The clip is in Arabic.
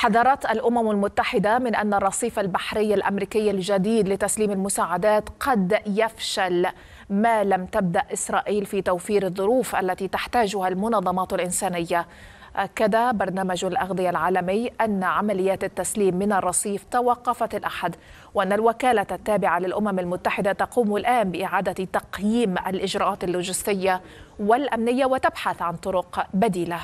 حذرت الامم المتحده من ان الرصيف البحري الامريكي الجديد لتسليم المساعدات قد يفشل ما لم تبدا اسرائيل في توفير الظروف التي تحتاجها المنظمات الانسانيه أكد برنامج الأغذية العالمي أن عمليات التسليم من الرصيف توقفت الأحد وأن الوكالة التابعة للأمم المتحدة تقوم الآن بإعادة تقييم الإجراءات اللوجستية والأمنية وتبحث عن طرق بديلة